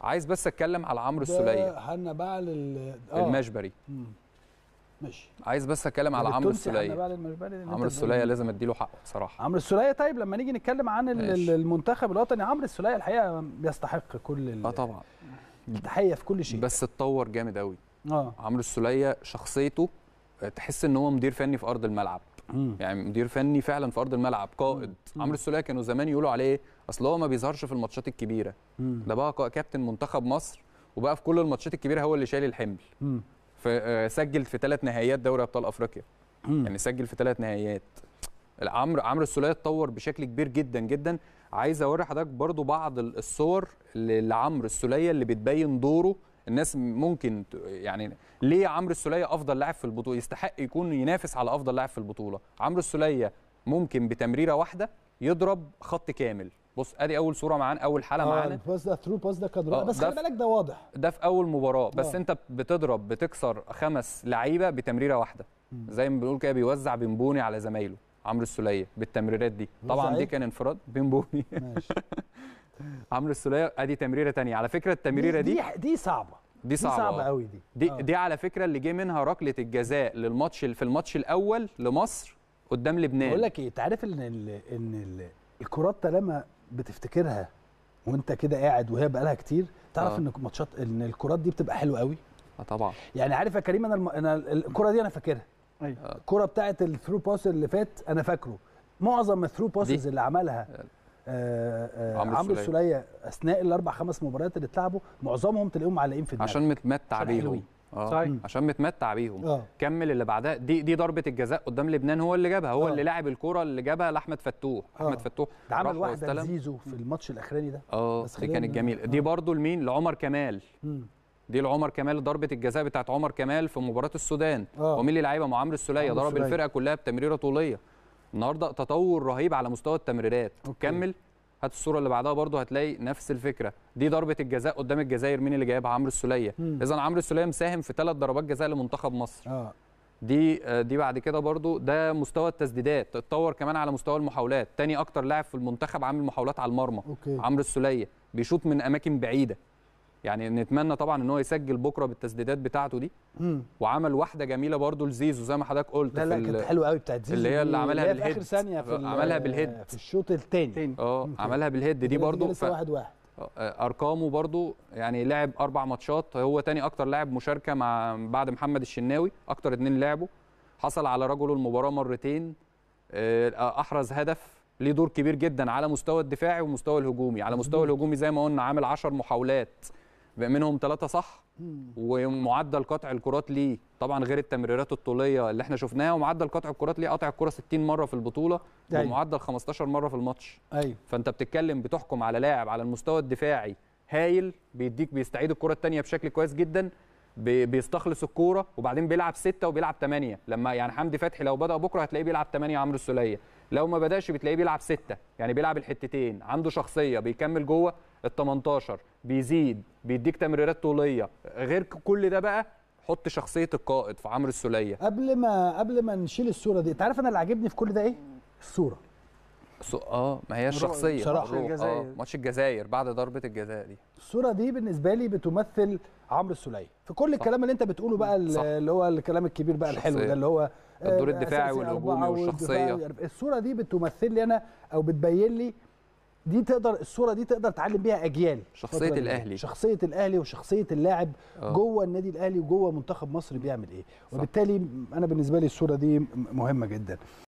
عايز بس اتكلم على عمرو السوليه بقى لل آه. المجبري ماشي عايز بس اتكلم على عمرو السوليه عمرو السوليه لازم اديله حقه بصراحه عمرو السوليه طيب لما نيجي نتكلم عن ماشي. المنتخب الوطني عمرو السوليه الحقيقه يستحق كل اه طبعا التحيه في كل شيء بس اتطور جامد قوي اه عمرو السوليه شخصيته آه، تحس ان هو مدير فني في ارض الملعب مم. يعني مدير فني فعلا في ارض الملعب قائد عمرو السوليه كانوا زمان يقولوا عليه اصل هو ما بيظهرش في الماتشات الكبيره مم. ده بقى كابتن منتخب مصر وبقى في كل الماتشات الكبيره هو اللي شايل الحمل فسجل في ثلاث آه، نهائيات دوري ابطال افريقيا مم. يعني سجل في ثلاث نهائيات عمرو عمرو السوليه اتطور بشكل كبير جدا جدا عايز اوري حضرتك برضو بعض الصور لعمرو السوليه اللي بتبين دوره الناس ممكن يعني ليه عمرو السوليه افضل لاعب في البطوله يستحق يكون ينافس على افضل لاعب في البطوله عمرو السوليه ممكن بتمريره واحده يضرب خط كامل بص ادي اول صوره معانا اول حاله آه، معانا الباس ده ثرو باس ده كان آه بس خلي بالك ده واضح ده في اول مباراه آه. بس انت بتضرب بتكسر خمس لعيبه بتمريره واحده م. زي ما بنقول كده بيوزع بنبوني على زمايله عمرو السوليه بالتمريرات دي طبعا دي كان انفراد بنبوني ماشي عمرو السوليه ادي تمريره ثانيه على فكره التمريره دي دي, دي صعبه دي صعبه, دي صعبة قوي دي دي, آه. دي على فكره اللي جه منها ركله الجزاء للماتش في الماتش الاول لمصر قدام لبنان بقول لك ايه انت عارف ان الـ ان الكرات طالما بتفتكرها وانت كده قاعد وهي بقى لها كتير تعرف آه. ان ماتشات ان الكرات دي بتبقى حلوه قوي اه طبعا يعني عارف يا كريم انا, أنا الكره دي انا فاكرها ايوه الكره بتاعه الثرو باس اللي فات انا فاكره معظم الثرو باسز اللي عملها آه. عمرو السوليه اثناء الاربع خمس مباريات اللي اتلعبوا معظمهم تلاقيهم معلقين في الدنيا عشان متمتع بيهم اه صحيح. عشان متمتع بيهم آه. كمل اللي بعدها دي دي ضربه الجزاء قدام لبنان هو اللي جابها هو أوه. اللي لعب الكوره اللي جابها لاحمد فتوح آه. احمد فتوح ده عمل واحده لزيزو في الماتش الاخراني ده اه دي كانت جميله دي آه. برده لمين لعمر كمال مم. دي لعمر كمال ضربه الجزاء بتاعت عمر كمال في مباراه السودان آه. ومين اللي لعيبه مع عمرو السليه ضرب الفرقه كلها بتمريره طوليه النهارده تطور رهيب على مستوى التمريرات كمل هات الصوره اللي بعدها برضو هتلاقي نفس الفكره دي ضربه الجزاء قدام الجزائر مين اللي جايبها عمرو السوليه اذا عمرو السوليه مساهم في ثلاث ضربات جزاء لمنتخب مصر آه. دي آه، دي بعد كده برضو ده مستوى التسديدات اتطور كمان على مستوى المحاولات تاني اكتر لاعب في المنتخب عامل محاولات على المرمى عمرو السوليه بيشوط من اماكن بعيده يعني نتمنى طبعا ان هو يسجل بكره بالتسديدات بتاعته دي مم. وعمل واحده جميله برده لزيزو زي ما حضرتك قلت لا لا كانت حلوه قوي بتاعت زيزو اللي هي اللي عملها بالهيد اخر ثانيه في عملها بالهيد في الشوط الثاني اه عملها بالهيد دي برده لسه ف... واحد واحد اه، اه، ارقامه برضو يعني لعب اربع ماتشات هو تاني اكتر لاعب مشاركه مع بعد محمد الشناوي اكتر اثنين لعبوا حصل على رجله المباراه مرتين اه، احرز هدف ليه دور كبير جدا على مستوى الدفاعي ومستوى الهجومي على مستوى الهجومي زي ما قلنا عامل 10 محاولات منهم ثلاثه صح ومعدل قطع الكرات ليه طبعا غير التمريرات الطوليه اللي احنا شفناها ومعدل قطع الكرات ليه قطع الكره 60 مره في البطوله أيوة. ومعدل 15 مره في الماتش ايوه فانت بتتكلم بتحكم على لاعب على المستوى الدفاعي هايل بيديك بيستعيد الكره الثانيه بشكل كويس جدا بيستخلص الكوره وبعدين بيلعب ستة وبيلعب ثمانية لما يعني حمدي فتحي لو بدا بكره هتلاقيه بيلعب ثمانية عمرو السوليه لو ما بداش بتلاقيه بيلعب ستة يعني بيلعب الحتتين عنده شخصيه بيكمل جوه ال 18 بيزيد بيديك تمريرات طوليه غير كل ده بقى حط شخصيه القائد في عمرو السوليه قبل ما قبل ما نشيل الصوره دي انت عارف انا اللي عاجبني في كل ده ايه الصوره سو... اه ما هي الشخصيه بصراحه الجزائر. آه. ماتش الجزائر بعد ضربه الجزاء دي الصوره دي بالنسبه لي بتمثل عمرو السوليه في كل الكلام اللي انت بتقوله بقى صح. اللي هو الكلام الكبير بقى الحلو ده اللي هو آه، الدور الدفاعي والهجومي والشخصيه الصوره دي بتمثل لي انا او بتبين لي دي تقدر الصوره دي تقدر تعلم بيها اجيال شخصيه الاهلي شخصيه الاهلي وشخصيه اللاعب آه. جوه النادي الاهلي وجوه منتخب مصر بيعمل ايه وبالتالي انا بالنسبه لي الصوره دي مهمه جدا